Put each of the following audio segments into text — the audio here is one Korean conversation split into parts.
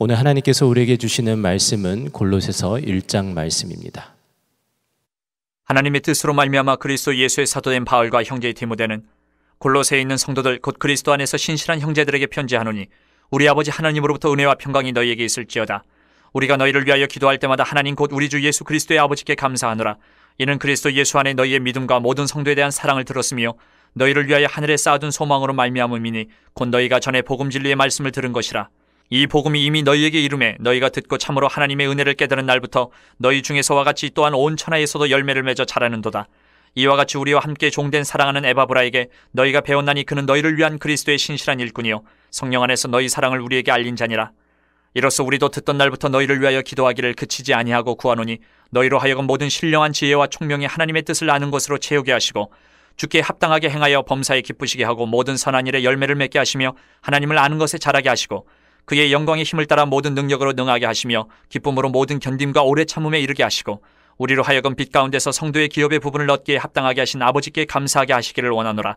오늘 하나님께서 우리에게 주시는 말씀은 골로새서 1장 말씀입니다. 하나님의 뜻으로 말미암아 그리스도 예수의 사도된 바울과 형제 디모데는 골로새에 있는 성도들 곧 그리스도 안에서 신실한 형제들에게 편지하노니 우리 아버지 하나님으로부터 은혜와 평강이 너희에게 있을지어다 우리가 너희를 위하여 기도할 때마다 하나님 곧 우리 주 예수 그리스도의 아버지께 감사하노라 이는 그리스도 예수 안에 너희의 믿음과 모든 성도에 대한 사랑을 들었으며 너희를 위하여 하늘에 쌓아둔 소망으로 말미암음이니 곧 너희가 전에 복음 진리의 말씀을 들은 것이라 이 복음이 이미 너희에게 이름에 너희가 듣고 참으로 하나님의 은혜를 깨달은 날부터 너희 중에서와 같이 또한 온 천하에서도 열매를 맺어 자라는도다. 이와 같이 우리와 함께 종된 사랑하는 에바브라에게 너희가 배웠나니 그는 너희를 위한 그리스도의 신실한 일꾼이요 성령 안에서 너희 사랑을 우리에게 알린 자니라. 이로써 우리도 듣던 날부터 너희를 위하여 기도하기를 그치지 아니하고 구하노니 너희로 하여금 모든 신령한 지혜와 총명이 하나님의 뜻을 아는 것으로 채우게 하시고 주께 합당하게 행하여 범사에 기쁘시게 하고 모든 선한 일에 열매를 맺게 하시며 하나님을 아는 것에 자라게 하시고 그의 영광의 힘을 따라 모든 능력으로 능하게 하시며 기쁨으로 모든 견딤과 오래 참음에 이르게 하시고 우리로 하여금 빛 가운데서 성도의 기업의 부분을 얻기에 합당하게 하신 아버지께 감사하게 하시기를 원하노라.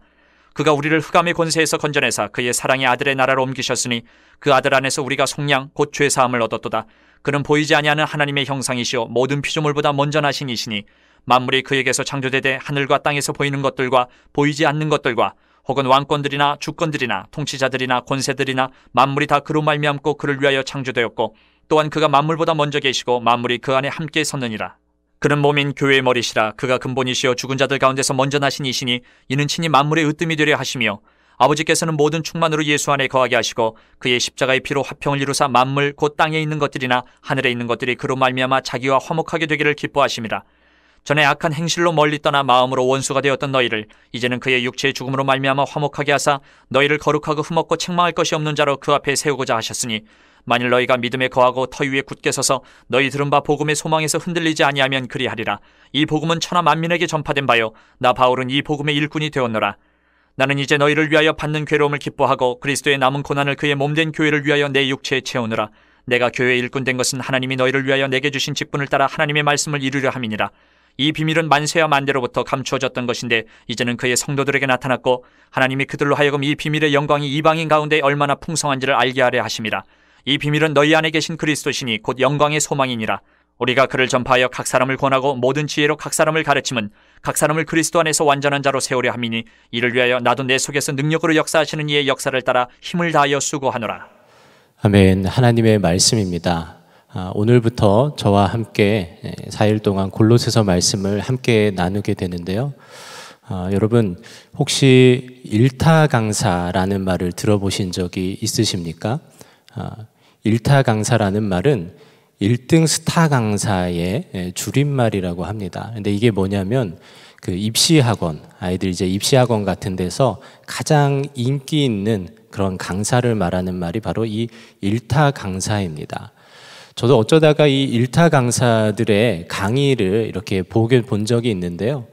그가 우리를 흑암의 권세에서 건져내사 그의 사랑의 아들의 나라로 옮기셨으니 그 아들 안에서 우리가 속량 곧 죄사함을 얻었도다. 그는 보이지 아니하는 하나님의 형상이시요 모든 피조물보다 먼저 나신 이시니 만물이 그에게서 창조되되 하늘과 땅에서 보이는 것들과 보이지 않는 것들과 혹은 왕권들이나 주권들이나 통치자들이나 권세들이나 만물이 다 그로 말미암고 그를 위하여 창조되었고 또한 그가 만물보다 먼저 계시고 만물이 그 안에 함께 섰느니라. 그는 몸인 교회의 머리시라 그가 근본이시여 죽은 자들 가운데서 먼저 나신 이시니 이는 친히 만물의 으뜸이 되려 하시며 아버지께서는 모든 충만으로 예수 안에 거하게 하시고 그의 십자가의 피로 화평을 이루사 만물 곧 땅에 있는 것들이나 하늘에 있는 것들이 그로 말미암아 자기와 화목하게 되기를 기뻐하심이다 전에 악한 행실로 멀리 떠나 마음으로 원수가 되었던 너희를 이제는 그의 육체의 죽음으로 말미암아 화목하게 하사 너희를 거룩하고 흠없고 책망할 것이 없는 자로 그 앞에 세우고자 하셨으니 만일 너희가 믿음에 거하고 터위 에 굳게 서서 너희 들은 바 복음의 소망에서 흔들리지 아니하면 그리하리라 이 복음은 천하 만민에게 전파된 바요 나 바울은 이 복음의 일꾼이 되었노라 나는 이제 너희를 위하여 받는 괴로움을 기뻐하고 그리스도의 남은 고난을 그의 몸된 교회를 위하여 내 육체에 채우느라 내가 교회 에 일꾼 된 것은 하나님이 너희를 위하여 내게 주신 직분을 따라 하나님의 말씀을 이루려 함이니라 이 비밀은 만세와 만대로부터 감추어졌던 것인데 이제는 그의 성도들에게 나타났고 하나님이 그들로 하여금 이 비밀의 영광이 이방인 가운데 얼마나 풍성한지를 알게 하려 하십니다이 비밀은 너희 안에 계신 그리스도시니 곧 영광의 소망이니라. 우리가 그를 전파하여 각 사람을 권하고 모든 지혜로 각 사람을 가르치면각 사람을 그리스도 안에서 완전한 자로 세우려 함이니 이를 위하여 나도 내 속에서 능력으로 역사하시는 이의 역사를 따라 힘을 다하여 수고하노라. 아멘. 하나님의 말씀입니다. 아, 오늘부터 저와 함께 4일 예, 동안 골로새서 말씀을 함께 나누게 되는데요. 아, 여러분 혹시 일타 강사라는 말을 들어보신 적이 있으십니까? 아, 일타 강사라는 말은 1등 스타 강사의 예, 줄임말이라고 합니다. 근데 이게 뭐냐면 그 입시학원, 아이들 이제 입시학원 같은 데서 가장 인기 있는 그런 강사를 말하는 말이 바로 이 일타 강사입니다. 저도 어쩌다가 이 일타 강사들의 강의를 이렇게 보게 본 적이 있는데요.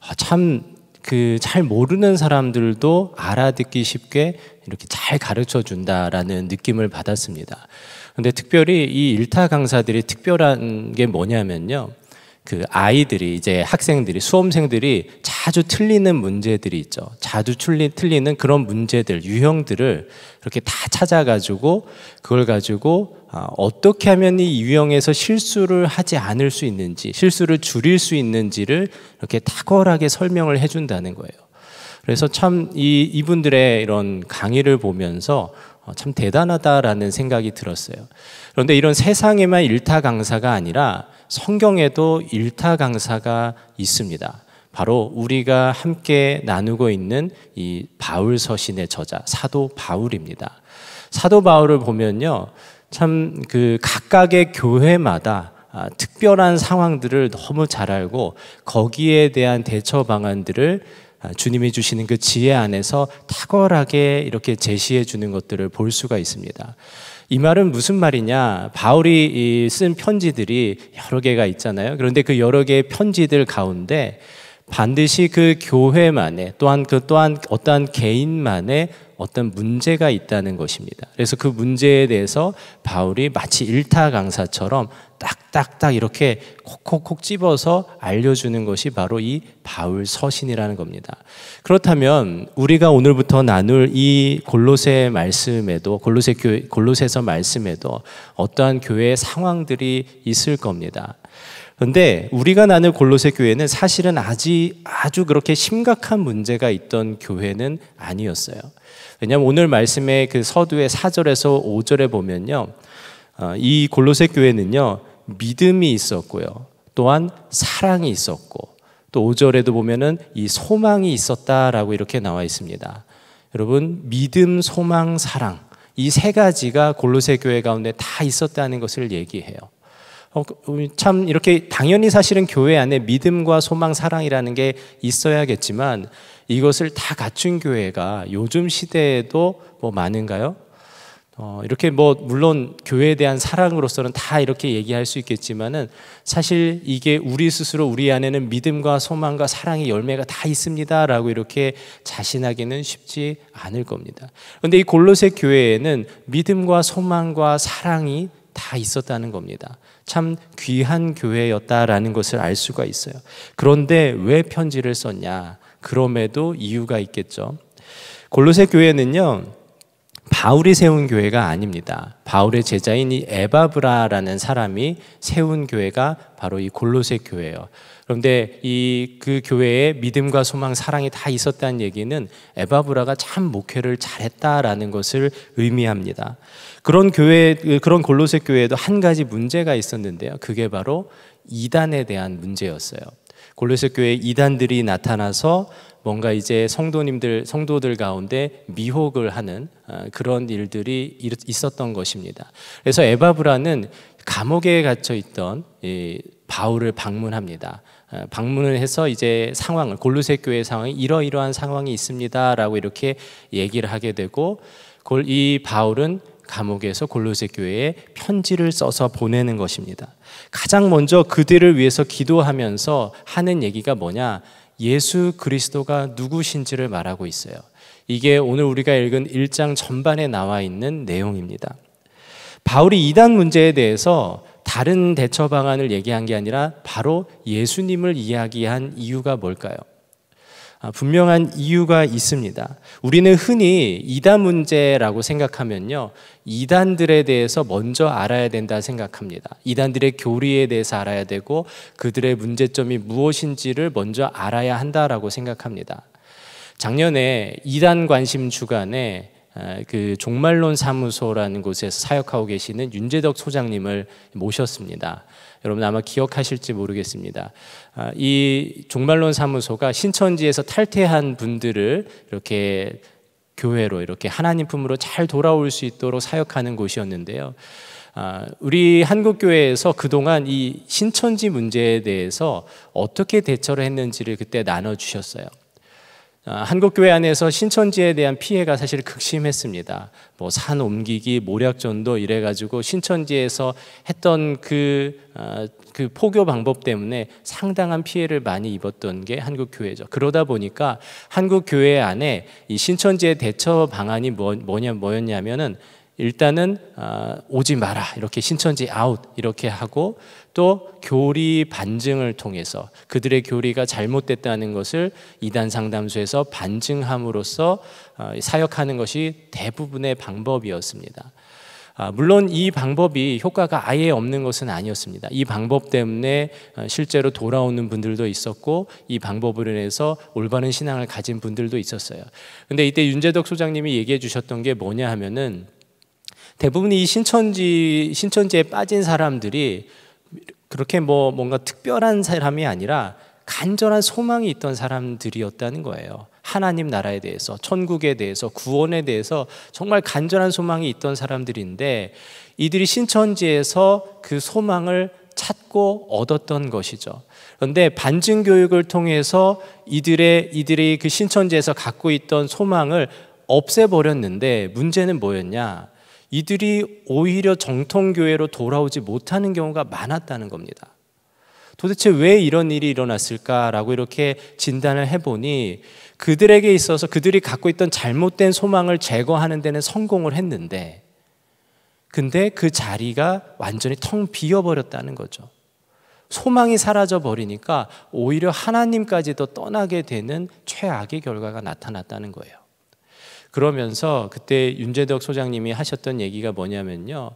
아, 참, 그 잘 모르는 사람들도 알아듣기 쉽게 이렇게 잘 가르쳐 준다라는 느낌을 받았습니다. 근데 특별히 이 일타 강사들이 특별한 게 뭐냐면요. 그 아이들이 이제 학생들이 수험생들이 자주 틀리는 문제들이 있죠. 자주 틀리, 틀리는 그런 문제들 유형들을 이렇게 다 찾아가지고 그걸 가지고 아, 어떻게 하면 이 유형에서 실수를 하지 않을 수 있는지, 실수를 줄일 수 있는지를 이렇게 탁월하게 설명을 해준다는 거예요. 그래서 참 이, 이분들의 이런 강의를 보면서 어, 참 대단하다라는 생각이 들었어요. 그런데 이런 세상에만 일타 강사가 아니라 성경에도 일타 강사가 있습니다. 바로 우리가 함께 나누고 있는 이 바울 서신의 저자 사도 바울입니다. 사도 바울을 보면요. 참그 각각의 교회마다 아, 특별한 상황들을 너무 잘 알고 거기에 대한 대처 방안들을 아, 주님이 주시는 그 지혜 안에서 탁월하게 이렇게 제시해 주는 것들을 볼 수가 있습니다. 이 말은 무슨 말이냐? 바울이 쓴 편지들이 여러 개가 있잖아요. 그런데 그 여러 개의 편지들 가운데 반드시 그 교회만의 또한 그 또한 어떠한 개인만의 어떤 문제가 있다는 것입니다. 그래서 그 문제에 대해서 바울이 마치 일타 강사처럼 딱딱딱 이렇게 콕콕콕 집어서 알려주는 것이 바로 이 바울 서신이라는 겁니다. 그렇다면 우리가 오늘부터 나눌 이 골로새 말씀에도 골로새 교 골로새서 말씀에도 어떠한 교회의 상황들이 있을 겁니다. 근데 우리가 나눌 골로새 교회는 사실은 아직 아주 그렇게 심각한 문제가 있던 교회는 아니었어요. 왜냐하면 오늘 말씀의 그 서두의 4절에서 5절에 보면요. 어, 이 골로새 교회는요. 믿음이 있었고요. 또한 사랑이 있었고 또 5절에도 보면은 이 소망이 있었다라고 이렇게 나와 있습니다. 여러분 믿음, 소망, 사랑 이 세 가지가 골로새 교회 가운데 다 있었다는 것을 얘기해요. 어, 그, 음, 참 이렇게 당연히 사실은 교회 안에 믿음과 소망, 사랑이라는 게 있어야겠지만 이것을 다 갖춘 교회가 요즘 시대에도 뭐 많은가요? 어, 이렇게 뭐 물론 교회에 대한 사랑으로서는 다 이렇게 얘기할 수 있겠지만은 사실 이게 우리 스스로 우리 안에는 믿음과 소망과 사랑의 열매가 다 있습니다라고 이렇게 자신하기는 쉽지 않을 겁니다. 그런데 이 골로새 교회에는 믿음과 소망과 사랑이 다 있었다는 겁니다. 참 귀한 교회였다라는 것을 알 수가 있어요. 그런데 왜 편지를 썼냐? 그럼에도 이유가 있겠죠. 골로새 교회는요. 바울이 세운 교회가 아닙니다. 바울의 제자인 이 에바브라라는 사람이 세운 교회가 바로 이 골로새 교회예요. 그런데 이 그 교회에 믿음과 소망, 사랑이 다 있었다는 얘기는 에바브라가 참 목회를 잘했다라는 것을 의미합니다. 그런 교회, 그런 골로새 교회에도 한 가지 문제가 있었는데요. 그게 바로 이단에 대한 문제였어요. 골로새 교회 이단들이 나타나서 뭔가 이제 성도님들 성도들 가운데 미혹을 하는 어, 그런 일들이 있었던 것입니다. 그래서 에바브라는 감옥에 갇혀 있던 바울을 방문합니다. 어, 방문을 해서 이제 상황을 골로새 교회 상황이 이러이러한 상황이 있습니다라고 이렇게 얘기를 하게 되고 이 바울은 감옥에서 골로새 교회에 편지를 써서 보내는 것입니다. 가장 먼저 그들을 위해서 기도하면서 하는 얘기가 뭐냐? 예수 그리스도가 누구신지를 말하고 있어요. 이게 오늘 우리가 읽은 1장 전반에 나와 있는 내용입니다. 바울이 이단 문제에 대해서 다른 대처 방안을 얘기한 게 아니라 바로 예수님을 이야기한 이유가 뭘까요? 아, 분명한 이유가 있습니다. 우리는 흔히 이단 문제라고 생각하면요. 이단들에 대해서 먼저 알아야 된다 생각합니다. 이단들의 교리에 대해서 알아야 되고 그들의 문제점이 무엇인지를 먼저 알아야 한다라고 생각합니다. 작년에 이단 관심 주간에 아, 그 종말론 사무소라는 곳에서 사역하고 계시는 윤재덕 소장님을 모셨습니다. 여러분 아마 기억하실지 모르겠습니다. 아, 이 종말론 사무소가 신천지에서 탈퇴한 분들을 이렇게 교회로 이렇게 하나님 품으로 잘 돌아올 수 있도록 사역하는 곳이었는데요. 아, 우리 한국교회에서 그동안 이 신천지 문제에 대해서 어떻게 대처를 했는지를 그때 나눠주셨어요. 아, 한국교회 안에서 신천지에 대한 피해가 사실 극심했습니다. 뭐 산 옮기기, 모략전도 이래가지고 신천지에서 했던 그, 아, 그 포교 방법 때문에 상당한 피해를 많이 입었던 게 한국교회죠. 그러다 보니까 한국교회 안에 이 신천지의 대처 방안이 뭐, 뭐냐, 뭐였냐면은 일단은 아, 오지 마라 이렇게 신천지 아웃 이렇게 하고 또 교리 반증을 통해서 그들의 교리가 잘못됐다는 것을 이단 상담소에서 반증함으로써 아, 사역하는 것이 대부분의 방법이었습니다. 아, 물론 이 방법이 효과가 아예 없는 것은 아니었습니다. 이 방법 때문에 실제로 돌아오는 분들도 있었고 이 방법으로 인해서 올바른 신앙을 가진 분들도 있었어요. 근데 이때 윤재덕 소장님이 얘기해 주셨던 게 뭐냐 하면은 대부분 이 신천지 신천지에 빠진 사람들이 그렇게 뭐 뭔가 특별한 사람이 아니라 간절한 소망이 있던 사람들이었다는 거예요. 하나님 나라에 대해서, 천국에 대해서, 구원에 대해서 정말 간절한 소망이 있던 사람들인데 이들이 신천지에서 그 소망을 찾고 얻었던 것이죠. 그런데 반증 교육을 통해서 이들의 이들이 그 신천지에서 갖고 있던 소망을 없애버렸는데 문제는 뭐였냐? 이들이 오히려 정통교회로 돌아오지 못하는 경우가 많았다는 겁니다. 도대체 왜 이런 일이 일어났을까라고 이렇게 진단을 해보니 그들에게 있어서 그들이 갖고 있던 잘못된 소망을 제거하는 데는 성공을 했는데 근데 그 자리가 완전히 텅 비어버렸다는 거죠. 소망이 사라져 버리니까 오히려 하나님까지도 떠나게 되는 최악의 결과가 나타났다는 거예요. 그러면서 그때 윤재덕 소장님이 하셨던 얘기가 뭐냐면요.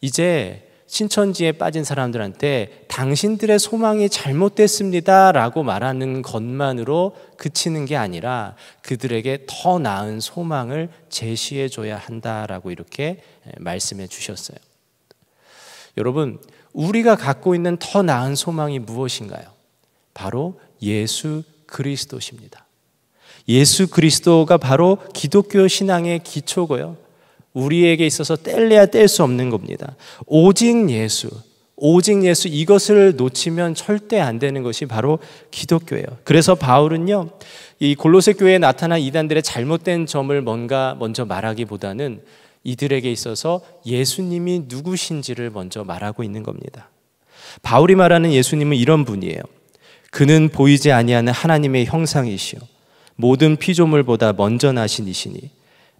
이제 신천지에 빠진 사람들한테 당신들의 소망이 잘못됐습니다 라고 말하는 것만으로 그치는 게 아니라 그들에게 더 나은 소망을 제시해 줘야 한다라고 이렇게 예, 말씀해 주셨어요. 여러분, 우리가 갖고 있는 더 나은 소망이 무엇인가요? 바로 예수 그리스도십니다. 예수 그리스도가 바로 기독교 신앙의 기초고요. 우리에게 있어서 뗄래야 뗄 수 없는 겁니다. 오직 예수, 오직 예수 이것을 놓치면 절대 안 되는 것이 바로 기독교예요. 그래서 바울은요. 이 골로새 교회에 나타난 이단들의 잘못된 점을 뭔가 먼저 말하기보다는 이들에게 있어서 예수님이 누구신지를 먼저 말하고 있는 겁니다. 바울이 말하는 예수님은 이런 분이에요. 그는 보이지 아니하는 하나님의 형상이시요 모든 피조물보다 먼저 나신 이시니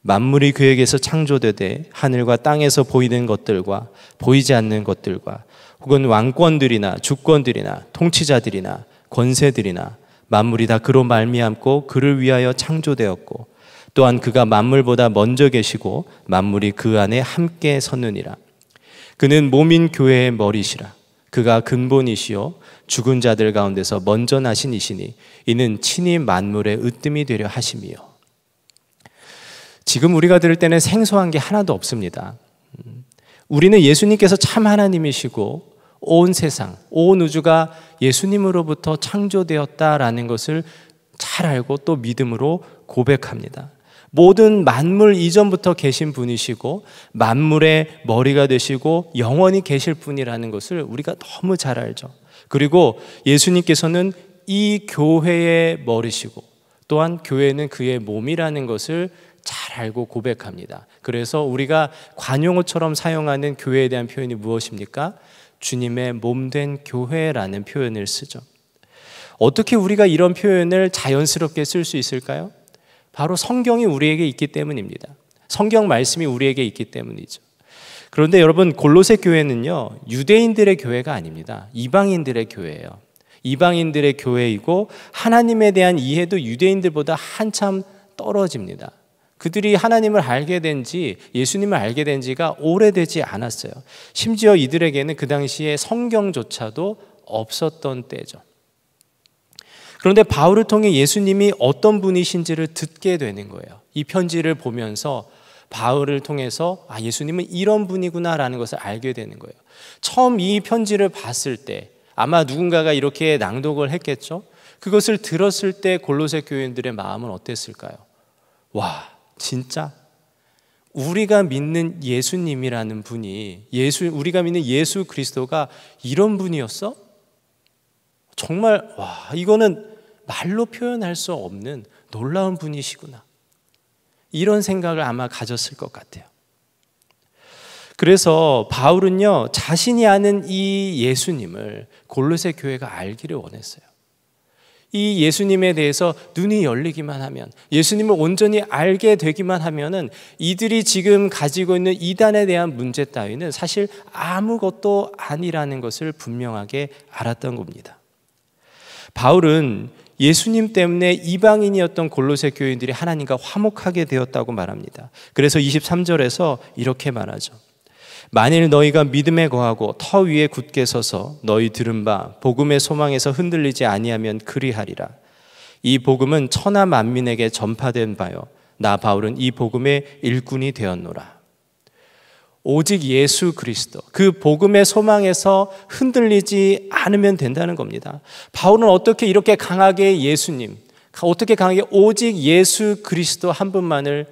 만물이 그에게서 창조되되 하늘과 땅에서 보이는 것들과 보이지 않는 것들과 혹은 왕권들이나 주권들이나 통치자들이나 권세들이나 만물이 다 그로 말미암고 그를 위하여 창조되었고 또한 그가 만물보다 먼저 계시고 만물이 그 안에 함께 섰느니라 그는 몸인 교회의 머리시라 그가 근본이시요 죽은 자들 가운데서 먼저 나신 이시니 이는 친히 만물의 으뜸이 되려 하심이요. 지금 우리가 들을 때는 생소한 게 하나도 없습니다. 우리는 예수님께서 참 하나님이시고 온 세상, 온 우주가 예수님으로부터 창조되었다라는 것을 잘 알고 또 믿음으로 고백합니다. 모든 만물 이전부터 계신 분이시고 만물의 머리가 되시고 영원히 계실 분이라는 것을 우리가 너무 잘 알죠. 그리고 예수님께서는 이 교회의 머리시고 또한 교회는 그의 몸이라는 것을 잘 알고 고백합니다. 그래서 우리가 관용어처럼 사용하는 교회에 대한 표현이 무엇입니까? 주님의 몸 된 교회라는 표현을 쓰죠. 어떻게 우리가 이런 표현을 자연스럽게 쓸 수 있을까요? 바로 성경이 우리에게 있기 때문입니다. 성경 말씀이 우리에게 있기 때문이죠. 그런데 여러분 골로새 교회는요 유대인들의 교회가 아닙니다. 이방인들의 교회예요. 이방인들의 교회이고 하나님에 대한 이해도 유대인들보다 한참 떨어집니다. 그들이 하나님을 알게 된 지, 예수님을 알게 된 지가 오래되지 않았어요. 심지어 이들에게는 그 당시에 성경조차도 없었던 때죠. 그런데 바울을 통해 예수님이 어떤 분이신지를 듣게 되는 거예요. 이 편지를 보면서 바울을 통해서 아 예수님은 이런 분이구나라는 것을 알게 되는 거예요. 처음 이 편지를 봤을 때 아마 누군가가 이렇게 낭독을 했겠죠. 그것을 들었을 때 골로새 교인들의 마음은 어땠을까요? 와, 진짜 우리가 믿는 예수님이라는 분이 예수 우리가 믿는 예수 그리스도가 이런 분이었어? 정말 와, 이거는 말로 표현할 수 없는 놀라운 분이시구나. 이런 생각을 아마 가졌을 것 같아요. 그래서 바울은요, 자신이 아는 이 예수님을 골로새 교회가 알기를 원했어요. 이 예수님에 대해서 눈이 열리기만 하면, 예수님을 온전히 알게 되기만 하면은 이들이 지금 가지고 있는 이단에 대한 문제 따위는 사실 아무것도 아니라는 것을 분명하게 알았던 겁니다. 바울은 예수님 때문에 이방인이었던 골로새 교인들이 하나님과 화목하게 되었다고 말합니다. 그래서 23절에서 이렇게 말하죠. 만일 너희가 믿음에 거하고 터 위에 굳게 서서 너희 들은 바 복음의 소망에서 흔들리지 아니하면 그리하리라. 이 복음은 천하 만민에게 전파된 바요. 나 바울은 이 복음의 일꾼이 되었노라. 오직 예수 그리스도 그 복음의 소망에서 흔들리지 않으면 된다는 겁니다. 바울은 어떻게 이렇게 강하게 예수님, 어떻게 강하게 오직 예수 그리스도 한 분만을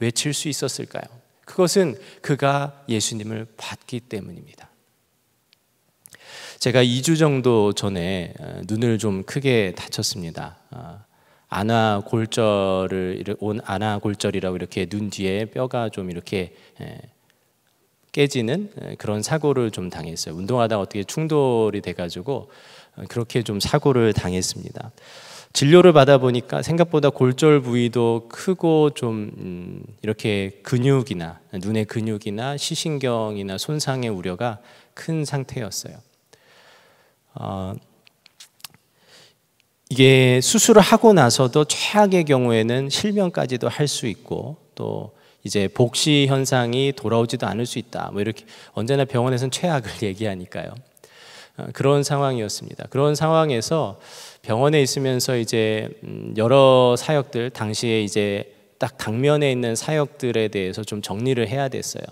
외칠 수 있었을까요? 그것은 그가 예수님을 봤기 때문입니다. 제가 2주 정도 전에 어, 눈을 좀 크게 다쳤습니다. 안화 어, 골절을 온 안화 골절이라고 이렇게 눈 뒤에 뼈가 좀 이렇게 예, 깨지는 그런 사고를 좀 당했어요. 운동하다 어떻게 충돌이 돼가지고 어, 그렇게 좀 사고를 당했습니다. 진료를 받아 보니까 생각보다 골절 부위도 크고 좀 음, 이렇게 근육이나 눈의 근육이나 시신경이나 손상의 우려가 큰 상태였어요. 어, 이게 수술을 하고 나서도 최악의 경우에는 실명까지도 할 수 있고 또 이제 복시 현상이 돌아오지도 않을 수 있다. 뭐 이렇게 언제나 병원에서는 최악을 얘기하니까요. 어, 그런 상황이었습니다. 그런 상황에서 병원에 있으면서 이제 음, 여러 사역들 당시에 이제 딱 당면에 있는 사역들에 대해서 좀 정리를 해야 됐어요.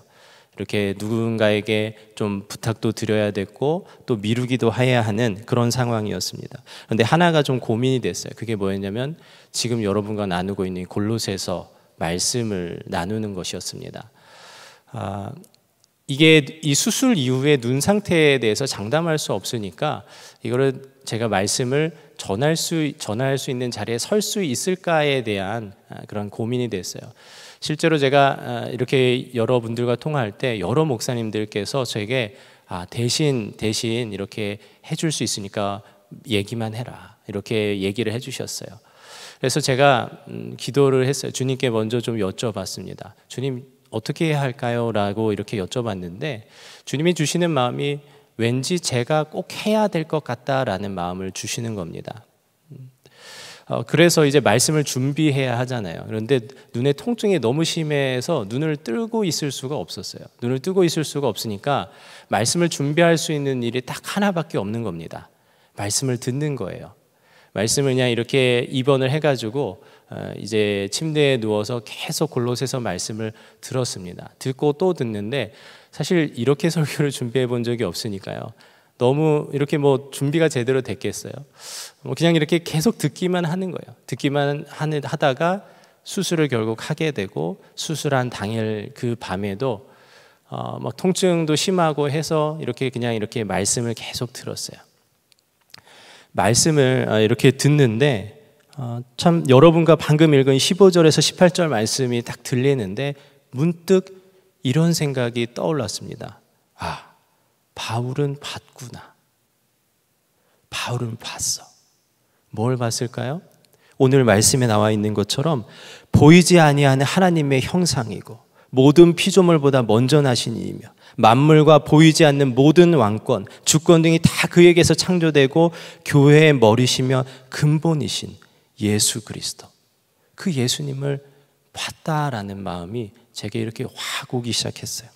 이렇게 누군가에게 좀 부탁도 드려야 됐고 또 미루기도 해야 하는 그런 상황이었습니다. 그런데 하나가 좀 고민이 됐어요. 그게 뭐였냐면 지금 여러분과 나누고 있는 골로새서 말씀을 나누는 것이었습니다. 아, 이게 이 수술 이후의 눈 상태에 대해서 장담할 수 없으니까 이거를 제가 말씀을 전할 수 전할 수 있는 자리에 설 수 있을까에 대한 아, 그런 고민이 됐어요. 실제로 제가 아, 이렇게 여러분들과 통화할 때 여러 목사님들께서 저에게 아, 대신 대신 이렇게 해줄 수 있으니까 얘기만 해라 이렇게 얘기를 해주셨어요. 그래서 제가 음, 기도를 했어요. 주님께 먼저 좀 여쭤봤습니다. 주님 어떻게 해야 할까요? 라고 이렇게 여쭤봤는데 주님이 주시는 마음이 왠지 제가 꼭 해야 될 것 같다라는 마음을 주시는 겁니다. 음, 어, 그래서 이제 말씀을 준비해야 하잖아요. 그런데 눈에 통증이 너무 심해서 눈을 뜨고 있을 수가 없었어요. 눈을 뜨고 있을 수가 없으니까 말씀을 준비할 수 있는 일이 딱 하나밖에 없는 겁니다. 말씀을 듣는 거예요. 말씀을 그냥 이렇게 입원을 해가지고 어, 이제 침대에 누워서 계속 골로새서 말씀을 들었습니다. 듣고 또 듣는데 사실 이렇게 설교를 준비해 본 적이 없으니까요. 너무 이렇게 뭐 준비가 제대로 됐겠어요. 뭐 그냥 이렇게 계속 듣기만 하는 거예요. 듣기만 하다가 수술을 결국 하게 되고 수술한 당일 그 밤에도 어, 막 뭐 통증도 심하고 해서 이렇게 그냥 이렇게 말씀을 계속 들었어요. 말씀을 어, 이렇게 듣는데 어, 참 여러분과 방금 읽은 15절에서 18절 말씀이 딱 들리는데 문득 이런 생각이 떠올랐습니다. 아, 바울은 봤구나. 바울은 봤어. 뭘 봤을까요? 오늘 말씀에 나와 있는 것처럼 보이지 아니하는 하나님의 형상이고 모든 피조물보다 먼저 나신 이이며 만물과 보이지 않는 모든 왕권, 주권 등이 다 그에게서 창조되고 교회의 머리시며 근본이신 예수 그리스도. 그 예수님을 봤다라는 마음이 제게 이렇게 확 오기 시작했어요.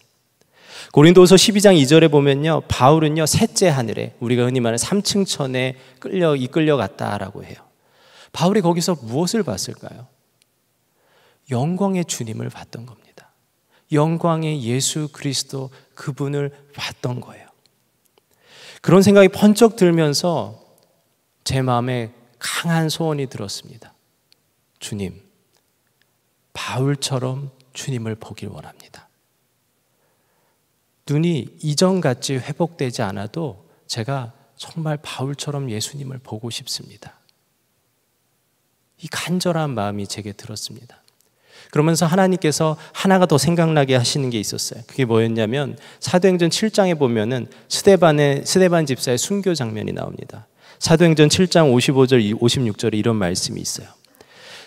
고린도서 12장 2절에 보면요. 바울은요. 셋째 하늘에 우리가 흔히 말하는 3층 천에 끌려 이끌려갔다라고 해요. 바울이 거기서 무엇을 봤을까요? 영광의 주님을 봤던 겁니다. 영광의 예수 그리스도 그분을 봤던 거예요. 그런 생각이 번쩍 들면서 제 마음에 강한 소원이 들었습니다. 주님, 바울처럼 주님을 보길 원합니다. 눈이 이전같이 회복되지 않아도 제가 정말 바울처럼 예수님을 보고 싶습니다. 이 간절한 마음이 제게 들었습니다. 그러면서 하나님께서 하나가 더 생각나게 하시는 게 있었어요. 그게 뭐였냐면 사도행전 7장에 보면은 스데반의 스데반 집사의 순교 장면이 나옵니다. 사도행전 7장 55절 56절에 이런 말씀이 있어요.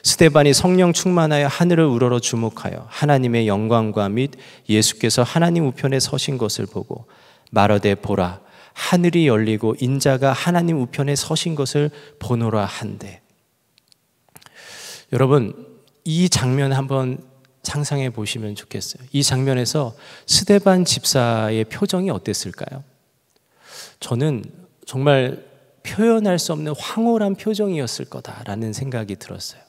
스데반이 성령 충만하여 하늘을 우러러 주목하여 하나님의 영광과 및 예수께서 하나님 우편에 서신 것을 보고 말하되 보라 하늘이 열리고 인자가 하나님 우편에 서신 것을 보노라 한대. 여러분 이 장면 한번 상상해 보시면 좋겠어요. 이 장면에서 스데반 집사의 표정이 어땠을까요? 저는 정말 표현할 수 없는 황홀한 표정이었을 거다라는 생각이 들었어요.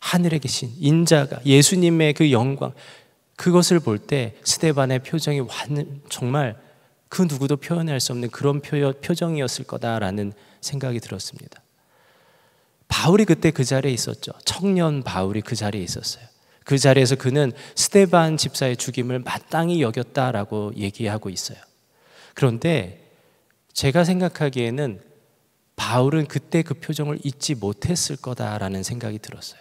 하늘에 계신 인자가 예수님의 그 영광 그것을 볼 때 스데반의 표정이 완 정말 그 누구도 표현할 수 없는 그런 표정이었을 거다라는 생각이 들었습니다. 바울이 그때 그 자리에 있었죠. 청년 바울이 그 자리에 있었어요. 그 자리에서 그는 스테반 집사의 죽임을 마땅히 여겼다라고 얘기하고 있어요. 그런데 제가 생각하기에는 바울은 그때 그 표정을 잊지 못했을 거다라는 생각이 들었어요.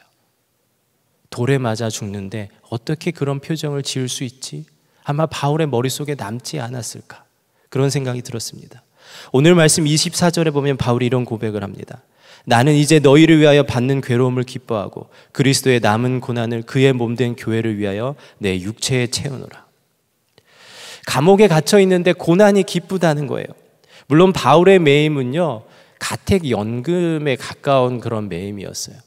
돌에 맞아 죽는데 어떻게 그런 표정을 지을 수 있지? 아마 바울의 머릿속에 남지 않았을까? 그런 생각이 들었습니다. 오늘 말씀 24절에 보면 바울이 이런 고백을 합니다. 나는 이제 너희를 위하여 받는 괴로움을 기뻐하고 그리스도의 남은 고난을 그의 몸된 교회를 위하여 내 육체에 채우노라. 감옥에 갇혀 있는데 고난이 기쁘다는 거예요. 물론 바울의 매임은요, 가택 연금에 가까운 그런 매임이었어요.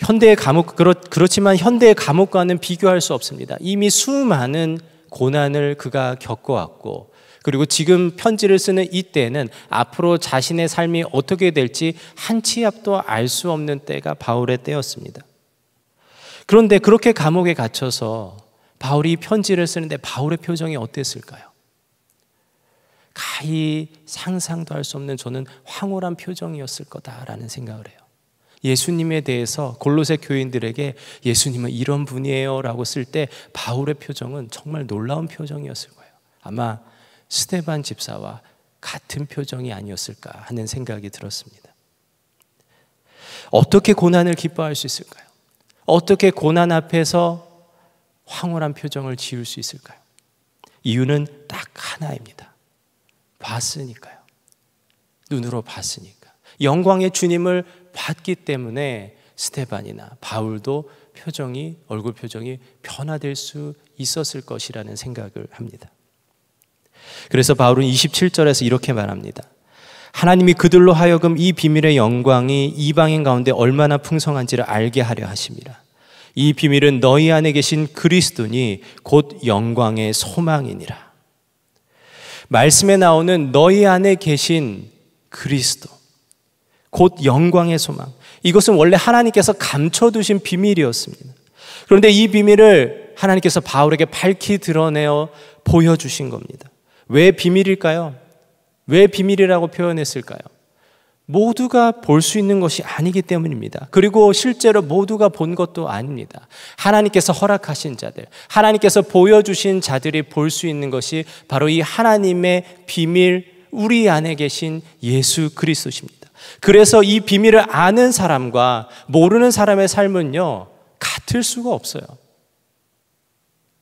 현대의 감옥 그렇, 그렇지만 현대의 감옥과는 비교할 수 없습니다. 이미 수많은 고난을 그가 겪어왔고 그리고 지금 편지를 쓰는 이때는 앞으로 자신의 삶이 어떻게 될지 한 치 앞도 알 수 없는 때가 바울의 때였습니다. 그런데 그렇게 감옥에 갇혀서 바울이 편지를 쓰는데 바울의 표정이 어땠을까요? 가히 상상도 할 수 없는 저는 황홀한 표정이었을 거다라는 생각을 해요. 예수님에 대해서 골로새 교인들에게 예수님은 이런 분이에요라고 쓸 때 바울의 표정은 정말 놀라운 표정이었을 거예요. 아마 스테반 집사와 같은 표정이 아니었을까 하는 생각이 들었습니다. 어떻게 고난을 기뻐할 수 있을까요? 어떻게 고난 앞에서 황홀한 표정을 지을 수 있을까요? 이유는 딱 하나입니다. 봤으니까요. 눈으로 봤으니까. 영광의 주님을 봤기 때문에 스테반이나 바울도 표정이, 얼굴 표정이 변화될 수 있었을 것이라는 생각을 합니다. 그래서 바울은 27절에서 이렇게 말합니다. 하나님이 그들로 하여금 이 비밀의 영광이 이방인 가운데 얼마나 풍성한지를 알게 하려 하십니다. 이 비밀은 너희 안에 계신 그리스도니 곧 영광의 소망이니라. 말씀에 나오는 너희 안에 계신 그리스도. 곧 영광의 소망. 이것은 원래 하나님께서 감춰두신 비밀이었습니다. 그런데 이 비밀을 하나님께서 바울에게 밝히 드러내어 보여주신 겁니다. 왜 비밀일까요? 왜 비밀이라고 표현했을까요? 모두가 볼 수 있는 것이 아니기 때문입니다. 그리고 실제로 모두가 본 것도 아닙니다. 하나님께서 허락하신 자들, 하나님께서 보여주신 자들이 볼 수 있는 것이 바로 이 하나님의 비밀, 우리 안에 계신 예수 그리스도십니다. 그래서 이 비밀을 아는 사람과 모르는 사람의 삶은요, 같을 수가 없어요.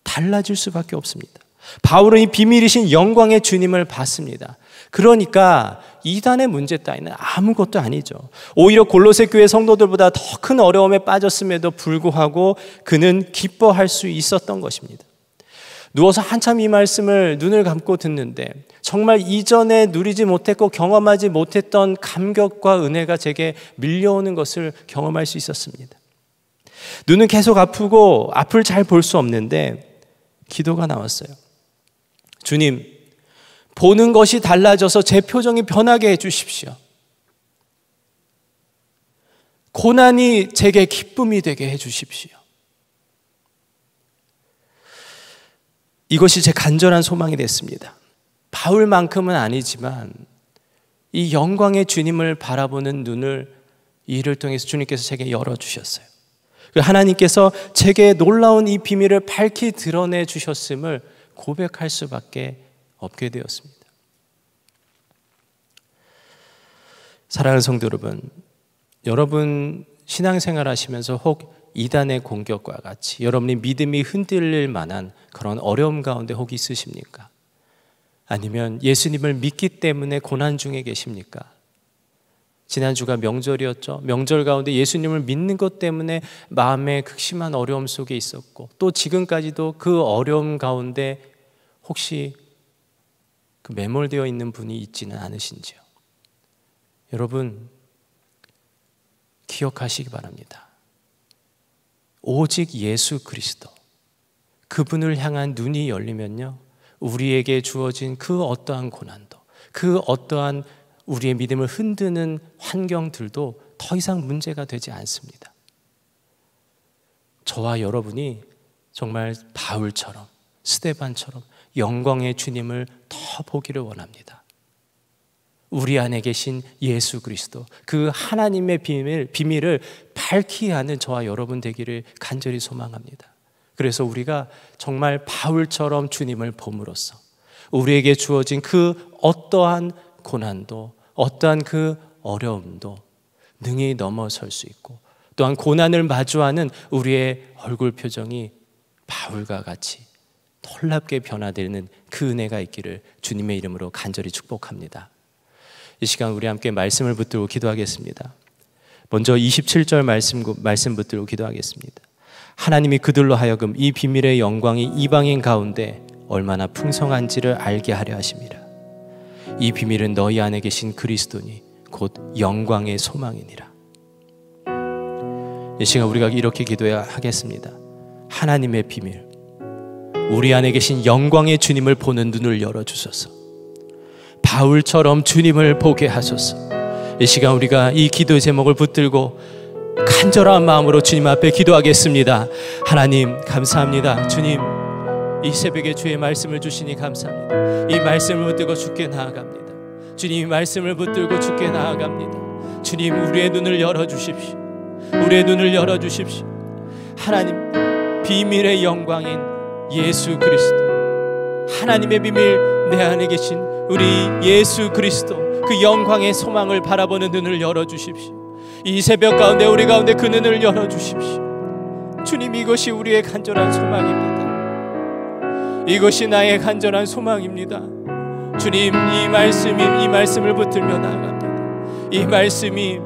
달라질 수밖에 없습니다. 바울은 이 비밀이신 영광의 주님을 봤습니다. 그러니까 이단의 문제 따위는 아무것도 아니죠. 오히려 골로새 교회 성도들보다 더 큰 어려움에 빠졌음에도 불구하고 그는 기뻐할 수 있었던 것입니다. 누워서 한참 이 말씀을 눈을 감고 듣는데 정말 이전에 누리지 못했고 경험하지 못했던 감격과 은혜가 제게 밀려오는 것을 경험할 수 있었습니다. 눈은 계속 아프고 앞을 잘 볼 수 없는데 기도가 나왔어요. 주님, 보는 것이 달라져서 제 표정이 변하게 해주십시오. 고난이 제게 기쁨이 되게 해주십시오. 이것이 제 간절한 소망이 됐습니다. 바울만큼은 아니지만 이 영광의 주님을 바라보는 눈을 이를 통해서 주님께서 제게 열어주셨어요. 그 하나님께서 제게 놀라운 이 비밀을 밝히 드러내 주셨음을 고백할 수밖에 없게 되었습니다. 사랑하는 성도 여러분, 여러분 신앙생활 하시면서 혹 이단의 공격과 같이 여러분의 믿음이 흔들릴 만한 그런 어려움 가운데 혹 있으십니까? 아니면 예수님을 믿기 때문에 고난 중에 계십니까? 지난주가 명절이었죠. 명절 가운데 예수님을 믿는 것 때문에 마음의 극심한 어려움 속에 있었고 또 지금까지도 그 어려움 가운데 혹시 그 매몰되어 있는 분이 있지는 않으신지요. 여러분 기억하시기 바랍니다. 오직 예수 그리스도 그분을 향한 눈이 열리면요. 우리에게 주어진 그 어떠한 고난도 그 어떠한 우리의 믿음을 흔드는 환경들도 더 이상 문제가 되지 않습니다. 저와 여러분이 정말 바울처럼 스테반처럼 영광의 주님을 더 보기를 원합니다. 우리 안에 계신 예수 그리스도 그 하나님의 비밀 비밀을 밝히 하는 저와 여러분 되기를 간절히 소망합니다. 그래서 우리가 정말 바울처럼 주님을 봄으로써 우리에게 주어진 그 어떠한 고난도 어떠한 그 어려움도 능히 넘어설 수 있고 또한 고난을 마주하는 우리의 얼굴 표정이 바울과 같이 놀랍게 변화되는 그 은혜가 있기를 주님의 이름으로 간절히 축복합니다. 이 시간 우리 함께 말씀을 붙들고 기도하겠습니다. 먼저 27절 말씀, 말씀 붙들고 기도하겠습니다. 하나님이 그들로 하여금 이 비밀의 영광이 이방인 가운데 얼마나 풍성한지를 알게 하려 하십니다. 이 비밀은 너희 안에 계신 그리스도니 곧 영광의 소망이니라. 이 시간 우리가 이렇게 기도해야 하겠습니다. 하나님의 비밀. 우리 안에 계신 영광의 주님을 보는 눈을 열어주소서. 바울처럼 주님을 보게 하소서. 이 시간 우리가 이 기도 제목을 붙들고 간절한 마음으로 주님 앞에 기도하겠습니다. 하나님, 감사합니다. 주님. 이 새벽에 주의 말씀을 주시니 감사합니다. 이 말씀을 붙들고 주께 나아갑니다. 주님 말씀을 붙들고 주께 나아갑니다. 주님 우리의 눈을 열어 주십시오. 우리의 눈을 열어 주십시오. 하나님 비밀의 영광인 예수 그리스도 하나님의 비밀 내 안에 계신 우리 예수 그리스도 그 영광의 소망을 바라보는 눈을 열어 주십시오. 이 새벽 가운데 우리 가운데 그 눈을 열어 주십시오. 주님 이것이 우리의 간절한 소망입니다. 이것이 나의 간절한 소망입니다. 주님 이 말씀이 이 말씀을 붙들며 나아갑니다. 이 말씀이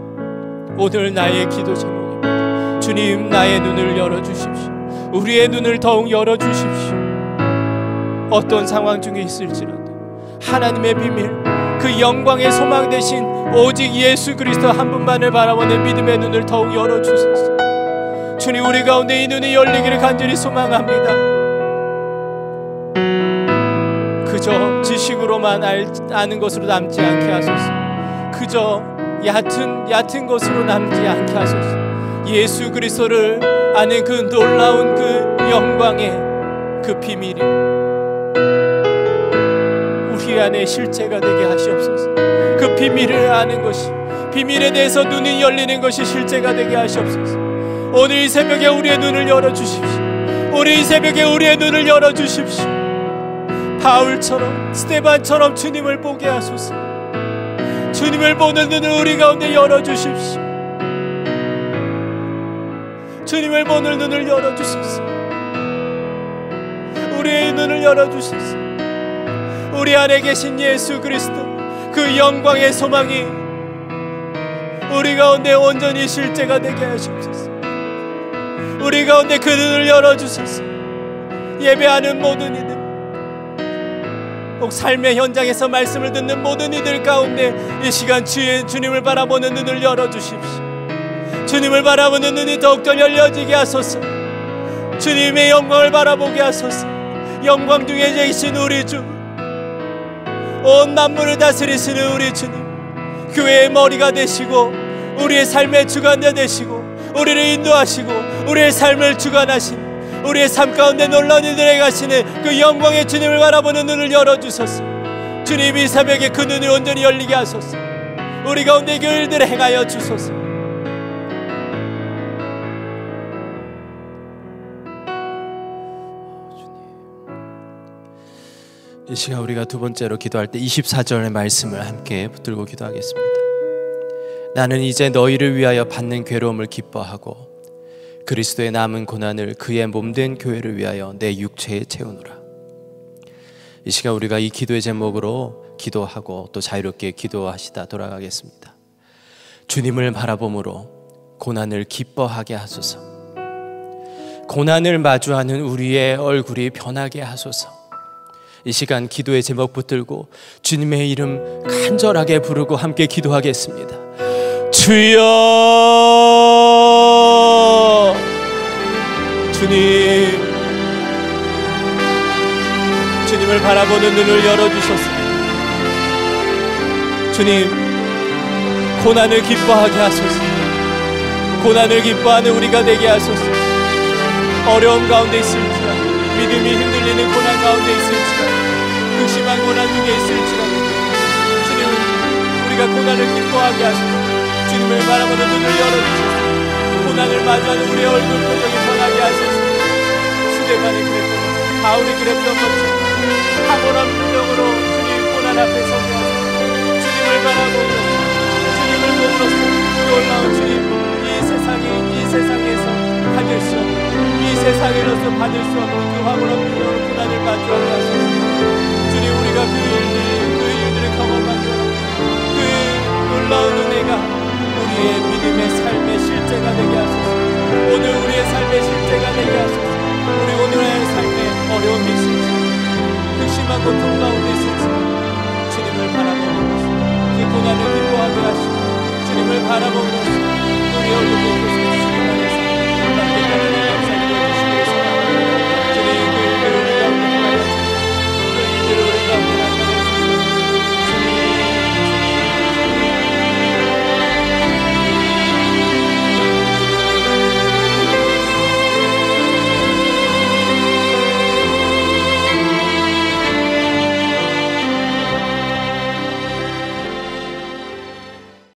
오늘 나의 기도 제목입니다. 주님 나의 눈을 열어 주십시오. 우리의 눈을 더욱 열어 주십시오. 어떤 상황 중에 있을지라도 하나님의 비밀 그 영광의 소망 대신 오직 예수 그리스도 한 분만을 바라보는 믿음의 눈을 더욱 열어 주소서. 주님 우리 가운데 이 눈이 열리기를 간절히 소망합니다. 그저 지식으로만 알, 아는 것으로 남지 않게 하소서. 그저 얕은 얕은 것으로 남지 않게 하소서. 예수 그리스도를 아는 그 놀라운 그 영광의 그 비밀이 우리 안에 실체가 되게 하시옵소서. 그 비밀을 아는 것이 비밀에 대해서 눈이 열리는 것이 실제가 되게 하시옵소서. 오늘 이 새벽에 우리의 눈을 열어 주십시오. 우리 이 새벽에 우리의 눈을 열어 주십시오. 바울처럼 스테반처럼 주님을 보게 하소서. 주님을 보는 눈을 우리 가운데 열어 주십시오. 주님을 보는 눈을 열어 주소서. 우리의 눈을 열어 주소서. 우리 안에 계신 예수 그리스도 그 영광의 소망이 우리 가운데 온전히 실제가 되게 하소서 우리 가운데 그 눈을 열어 주소서. 예배하는 모든 이들 또 삶의 현장에서 말씀을 듣는 모든 이들 가운데 이 시간 주의 주님을 바라보는 눈을 열어주십시오. 주님을 바라보는 눈이 더욱더 열려지게 하소서. 주님의 영광을 바라보게 하소서. 영광 중에 계신 우리 주, 온 만물을 다스리시는 우리 주님, 교회의 머리가 되시고 우리의 삶의 주관자 되시고 우리를 인도하시고 우리의 삶을 주관하시는. 우리의 삶 가운데 놀라운 일들에 가시는 그 영광의 주님을 바라보는 눈을 열어주소서 주님이 새벽에 그눈을 온전히 열리게 하소서 우리 가운데 그 일들을 행하여 주소서 이 시간 우리가 두 번째로 기도할 때 24절의 말씀을 함께 붙들고 기도하겠습니다. 나는 이제 너희를 위하여 받는 괴로움을 기뻐하고 그리스도의 남은 고난을 그의 몸된 교회를 위하여 내 육체에 채우노라. 이 시간 우리가 이 기도의 제목으로 기도하고 또 자유롭게 기도하시다 돌아가겠습니다. 주님을 바라봄으로 고난을 기뻐하게 하소서. 고난을 마주하는 우리의 얼굴이 변하게 하소서. 이 시간 기도의 제목 붙들고 주님의 이름 간절하게 부르고 함께 기도하겠습니다. 주여 주님 주님을 바라보는 눈을 열어주셨습니 주님 고난을 기뻐하게 하소서 고난을 기뻐하는 우리가 되게 하소서 어려움 가운데 있을지라 믿음이 흔들리는 고난 가운데 있을지라 극심한 고난 중에 있을지라 주님 우리가 고난을 기뻐하게 하소서 주님을 바라보는 눈을 열어주소서 고난을 맞이하는 우리의 얼굴 표정이 변하게 하소서 수대반이 그랬던 바울이 그랬던 것처럼 타고난 표정으로 주님 고난 앞에 서게 하소서 주님을 바라보며 주님을 보면서 놀라운 주님 이 세상이 이 세상에서 받을 수 없는 이 세상에서 받을 수 없는 그 황홀한 표정으로 고난을 맞이하게 하소서 주님 우리가 그 일들이 그 일들을 경험하게 하그 놀라운 은혜가 우리의 믿음의 삶의 실제가 되게 하소서. 오늘 우리의 삶의 실제가 되게 하소서. 우리 오늘의 삶에 어려움이 있을지, 극심한 고통 가운데 있을지, 주님을 바라보면서 는그 고난을 기뻐하게 하시고, 주님을 바라보면서 는 우리 얼굴을 보소서.